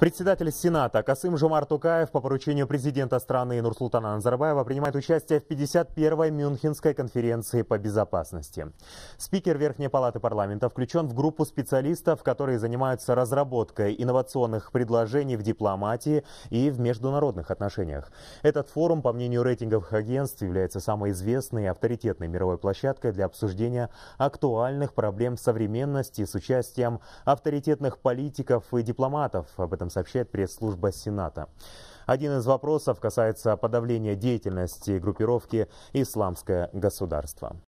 Председатель Сената Касым Жумар Тукаев по поручению президента страны Нурсултана Назарбаева принимает участие в 51-й Мюнхенской конференции по безопасности. Спикер Верхней Палаты парламента включен в группу специалистов, которые занимаются разработкой инновационных предложений в дипломатии и в международных отношениях. Этот форум, по мнению рейтинговых агентств, является самой известной и авторитетной мировой площадкой для обсуждения актуальных проблем современности с участием авторитетных политиков и дипломатов. Об этом этом сообщает пресс-служба Сената. Один из вопросов касается подавления деятельности группировки «Исламское государство».